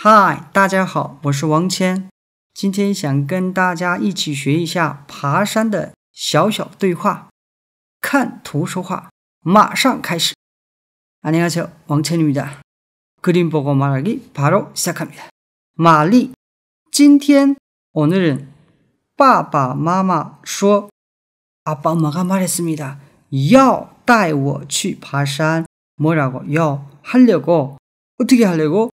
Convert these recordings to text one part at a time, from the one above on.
嗨，大家好，我是王谦，今天想跟大家一起学一下爬山的小小对话。看图说话，马上开始。안녕하세王谦입니다그림보고말하기바로시玛丽，今天오늘은爸爸妈妈说아빠엄마가말했습니要带我去爬山，뭐라고要하려고어떻게하려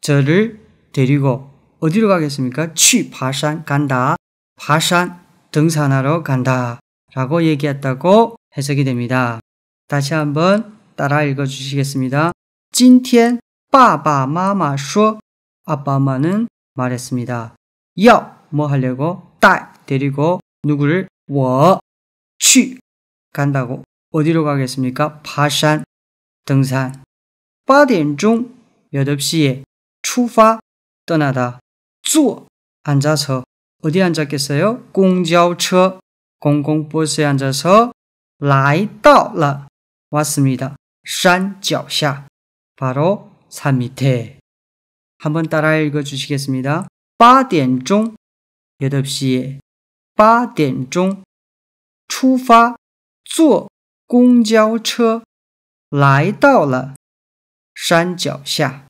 저를 데리고 어디로 가겠습니까? 취 바산 간다. 바산 등산하러 간다. 라고 얘기했다고 해석이 됩니다. 다시 한번 따라 읽어 주시겠습니다. 今天빠 마마 쇼 아빠 마는 말했습니다. 야뭐 하려고 딸 데리고 누구를 워취 간다고 어디로 가겠습니까? 바산 등산 8点钟몇 시에 추파 떠나다. 쪼 앉아서 어디 앉았겠어요? 공자우 공공버스에 앉아서 라到了 왔습니다. 산脚下 바로 산 밑에 한번 따라 읽어 주시겠습니다. 8点钟 8시에 8点钟 출파 坐公交车来到了山脚下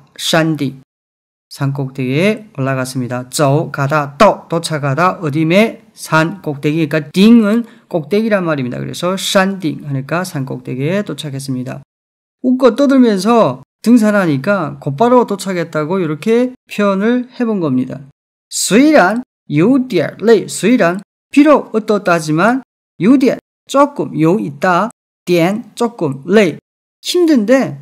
샨디 산 꼭대기에 올라갔습니다. 쪼 가다 떠 도착하다 어디에 산 꼭대기 그러니까 딩은 꼭대기란 말입니다. 그래서 샨딩 하니까 산 꼭대기에 도착했습니다. 웃고 떠들면서 등산하니까 곧바로 도착했다고 이렇게 표현을 해본 겁니다. 수이란 요디알 레 수이란 비록 어떻다지만 요디알 조금 요 있다 디 조금 레 힘든데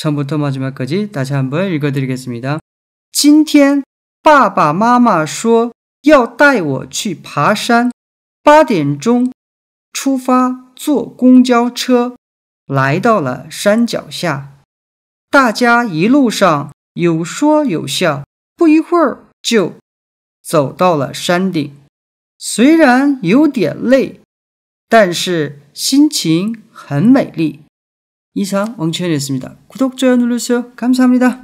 从부터마지막까지다같한번읽어드리겠습니다今天爸爸妈妈说要带我去爬山，八点钟出发，坐公交车来到了山脚下。大家一路上有说有笑，不一会儿就走到了山顶。虽然有点累，但是心情很美丽。 이상 왕치현이었습니다 구독, 좋아요 눌러주세요. 감사합니다.